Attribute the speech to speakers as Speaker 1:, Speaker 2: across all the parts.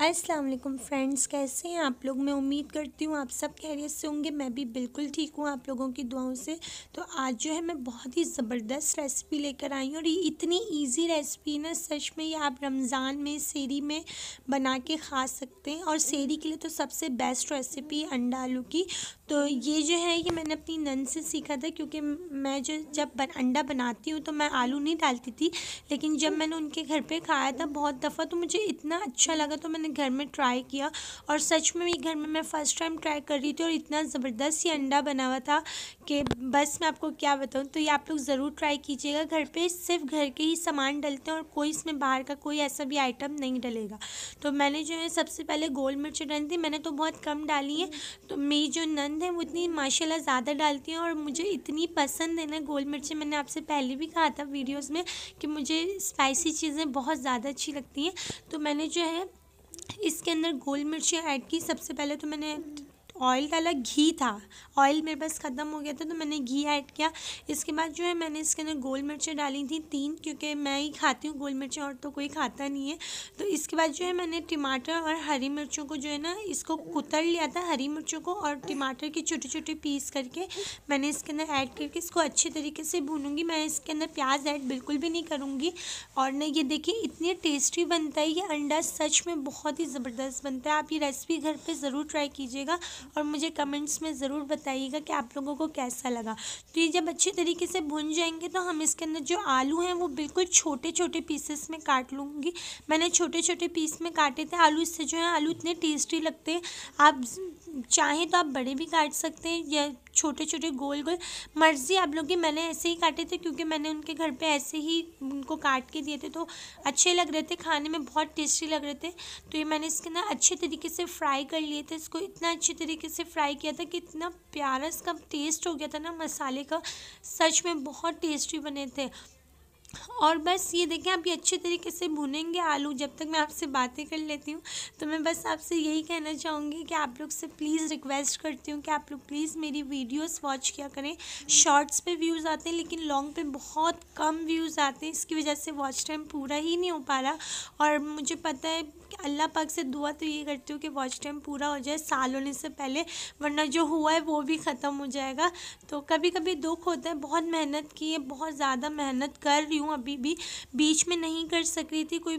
Speaker 1: अस्सलाम वालेकुम फ्रेंड्स कैसे हैं आप लोग मैं उम्मीद करती हूँ आप सब खैरियत से होंगे मैं भी बिल्कुल ठीक हूँ आप लोगों की दुआओं से तो आज जो है मैं बहुत ही ज़बरदस्त रेसिपी लेकर आई हूँ और ये इतनी इजी रेसिपी ना सच में ये आप रमज़ान में सेरी में बना के खा सकते हैं और सेरी के लिए तो सबसे बेस्ट रेसिपी अंडा आलू की तो ये जो है ये मैंने अपनी नन से सीखा था क्योंकि मैं जो जब बन, अंडा बनाती हूँ तो मैं आलू नहीं डालती थी लेकिन जब मैंने उनके घर पर खाया था बहुत दफ़ा तो मुझे इतना अच्छा लगा तो मैंने मैंने घर में ट्राई किया और सच में भी घर में मैं फ़र्स्ट टाइम ट्राई कर रही थी और इतना ज़बरदस्त ये अंडा बना हुआ था कि बस मैं आपको क्या बताऊँ तो ये आप लोग ज़रूर ट्राई कीजिएगा घर पर सिर्फ घर के ही सामान डलते हैं और कोई इसमें बाहर का कोई ऐसा भी आइटम नहीं डलेगा तो मैंने जो है सबसे पहले गोल मिर्च डाली थी मैंने तो बहुत कम डाली है तो मेरी जो नंद है वो इतनी माशाला ज़्यादा डालती हैं और मुझे इतनी पसंद है ना गोल मिर्ची मैंने आपसे पहले भी कहा था वीडियोस में कि मुझे स्पाइसी चीज़ें बहुत ज़्यादा अच्छी लगती हैं तो मैंने जो है इसके अंदर गोल मिर्ची ऐड की सबसे पहले तो मैंने ऑयल डाला घी था ऑयल मेरे पास ख़त्म हो गया था तो मैंने घी ऐड किया इसके बाद जो है मैंने इसके अंदर गोल मिर्चें डाली थी तीन क्योंकि मैं ही खाती हूँ गोल मिर्चें और तो कोई खाता नहीं है तो इसके बाद जो है मैंने टमाटर और हरी मिर्चों को जो है ना इसको कुतर लिया था हरी मिर्चों को और टमाटर के छोटे छोटे पीस करके मैंने इसके अंदर ऐड करके इसको अच्छे तरीके से भूनूंगी मैं इसके अंदर प्याज ऐड बिल्कुल भी नहीं करूँगी और ना ये देखिए इतनी टेस्टी बनता है ये अंडा सच में बहुत ही ज़बरदस्त बनता है आप ये रेसिपी घर पर ज़रूर ट्राई कीजिएगा और मुझे कमेंट्स में ज़रूर बताइएगा कि आप लोगों को कैसा लगा तो ये जब अच्छे तरीके से भुन जाएंगे तो हम इसके अंदर जो आलू हैं वो बिल्कुल छोटे छोटे पीसेस में काट लूँगी मैंने छोटे छोटे पीस में काटे थे आलू इससे जो है आलू इतने टेस्टी लगते हैं आप चाहें तो आप बड़े भी काट सकते हैं या छोटे छोटे गोल गोल मर्ज़ी आप लोग की मैंने ऐसे ही काटे थे क्योंकि मैंने उनके घर पे ऐसे ही उनको काट के दिए थे तो अच्छे लग रहे थे खाने में बहुत टेस्टी लग रहे थे तो ये मैंने इसके ना अच्छे तरीके से फ्राई कर लिए थे इसको इतना अच्छे तरीके से फ्राई किया था कि इतना प्यारा इसका टेस्ट हो गया था ना मसाले का सच में बहुत टेस्टी बने थे और बस ये देखें आप ये अच्छे तरीके से भुनेंगे आलू जब तक मैं आपसे बातें कर लेती हूँ तो मैं बस आपसे यही कहना चाहूँगी कि आप लोग से प्लीज़ रिक्वेस्ट करती हूँ कि आप लोग प्लीज़ मेरी वीडियोस वॉच किया करें शॉर्ट्स पे व्यूज़ आते हैं लेकिन लॉन्ग पे बहुत कम व्यूज़ आते हैं इसकी वजह से वॉच टाइम पूरा ही नहीं हो पा रहा और मुझे पता है अल्लाह पाक से दुआ तो ये करती हूँ कि वॉच टाइम पूरा हो जाए साल होने से पहले वरना जो हुआ है वो भी ख़त्म हो जाएगा तो कभी कभी दुख होता है बहुत मेहनत की है बहुत ज़्यादा मेहनत कर रही हूँ अभी भी बीच में नहीं कर सक रही थी कोई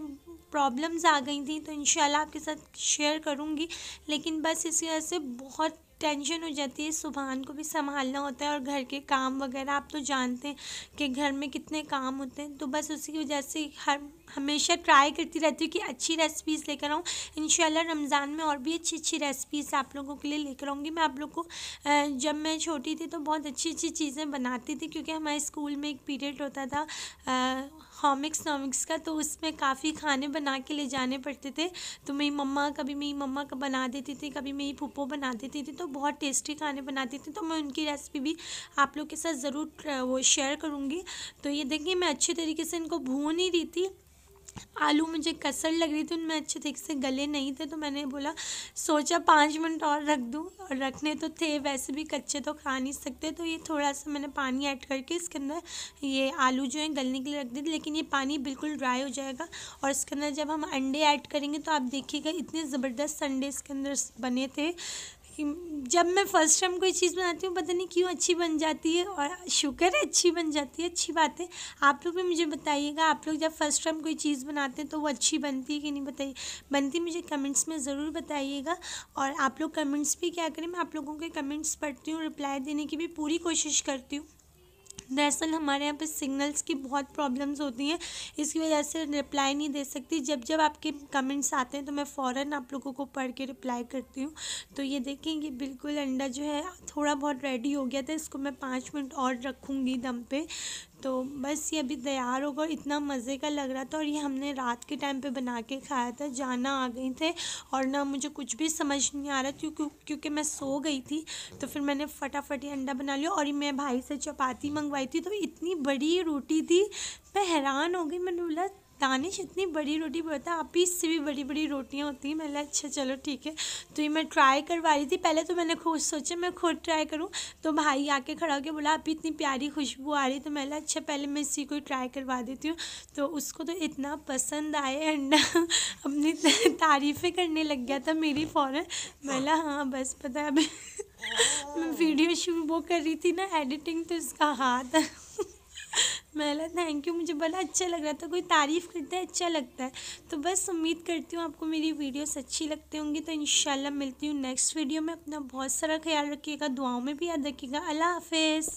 Speaker 1: प्रॉब्लम्स आ गई थी तो इन आपके साथ शेयर करूँगी लेकिन बस इसी वजह से बहुत टेंशन हो जाती है सुबहान को भी संभालना होता है और घर के काम वगैरह आप तो जानते हैं कि घर में कितने काम होते हैं तो बस उसी की वजह से हर हमेशा ट्राई करती रहती हूँ कि अच्छी रेसिपीज़ लेकर आऊँ इन रमज़ान में और भी अच्छी अच्छी रेसिपीज़ आप लोगों के लिए लेकर आऊँगी मैं आप लोग को जब मैं छोटी थी तो बहुत अच्छी अच्छी चीज़ें बनाती थी क्योंकि हमारे स्कूल में एक पीरियड होता था हॉमिक्स नॉमिक्स का तो उसमें काफ़ी खाने बना के ले जाने पड़ते थे तो मेरी मम्मा कभी मेरी मम्मा का बना देती थी कभी मेरी फूपो बना देती थी तो बहुत टेस्टी खाने बनाती थी तो मैं उनकी रेसिपी भी आप लोग के साथ ज़रूर वो शेयर करूँगी तो ये देखिए मैं अच्छे तरीके से इनको भून ही रही थी आलू मुझे कसर लग रही थी उनमें अच्छे तरीके से गले नहीं थे तो मैंने बोला सोचा पाँच मिनट और रख दूँ और रखने तो थे वैसे भी कच्चे तो खा नहीं सकते तो ये थोड़ा सा मैंने पानी ऐड करके इसके अंदर ये आलू जो है गलने के लिए रख दिए लेकिन ये पानी बिल्कुल ड्राई हो जाएगा और इसके अंदर जब हम अंडे ऐड करेंगे तो आप देखिएगा इतने ज़बरदस्त अंडे इसके अंदर बने थे कि जब मैं फ़र्स्ट टाइम कोई चीज़ बनाती हूँ पता नहीं क्यों अच्छी बन जाती है और शुक्र है अच्छी बन जाती है अच्छी बात है आप लोग भी मुझे बताइएगा आप लोग जब फर्स्ट टाइम कोई चीज़ बनाते हैं तो वो अच्छी बनती है कि नहीं बताइए बनती मुझे कमेंट्स में ज़रूर बताइएगा और आप लोग कमेंट्स भी क्या करें मैं आप लोगों के कमेंट्स पढ़ती हूँ रिप्लाई देने की भी पूरी कोशिश करती हूँ दरअसल हमारे यहाँ पे सिग्नल्स की बहुत प्रॉब्लम्स होती हैं इसकी वजह से रिप्लाई नहीं दे सकती जब जब आपके कमेंट्स आते हैं तो मैं फ़ौर आप लोगों को पढ़ के रिप्लाई करती हूँ तो ये देखें कि बिल्कुल अंडा जो है थोड़ा बहुत रेडी हो गया था इसको मैं पाँच मिनट और रखूँगी दम पे तो बस ये अभी तैयार होगा इतना मज़े का लग रहा था और ये हमने रात के टाइम पे बना के खाया था जाना आ गई थे और ना मुझे कुछ भी समझ नहीं आ रहा क्योंकि क्योंकि मैं सो गई थी तो फिर मैंने फटाफट ये अंडा बना लिया और मैं भाई से चपाती मंगवाई थी तो इतनी बड़ी रोटी थी मैं हैरान हो गई मैंने बोला दानिश इतनी बड़ी रोटी बोलता आप ही इससे भी बड़ी बड़ी रोटियाँ होती हैं मैंने अच्छा चलो ठीक है तो ये मैं ट्राई करवा रही थी पहले तो मैंने खुद सोचा मैं खुद ट्राई करूँ तो भाई आके खड़ा होकर बोला आप इतनी प्यारी खुशबू आ रही तो मैंने अच्छा पहले मैं इसी को ट्राई करवा देती हूँ तो उसको तो इतना पसंद आए एंड अपनी तारीफ़ें करने लग गया था मेरी फ़ौरन मैला हाँ बस पता है मैं वीडियो शुरू वो कर रही थी ना एडिटिंग तो इसका हाथ मैं बोला थैंक यू मुझे बड़ा अच्छा लग रहा था कोई तारीफ़ करता है अच्छा लगता है तो बस उम्मीद करती हूँ आपको मेरी वीडियोस अच्छी लगती होंगी तो इन मिलती हूँ नेक्स्ट वीडियो में अपना बहुत सारा ख्याल रखिएगा दुआओं में भी याद रखिएगा अल्लाह हाफिज़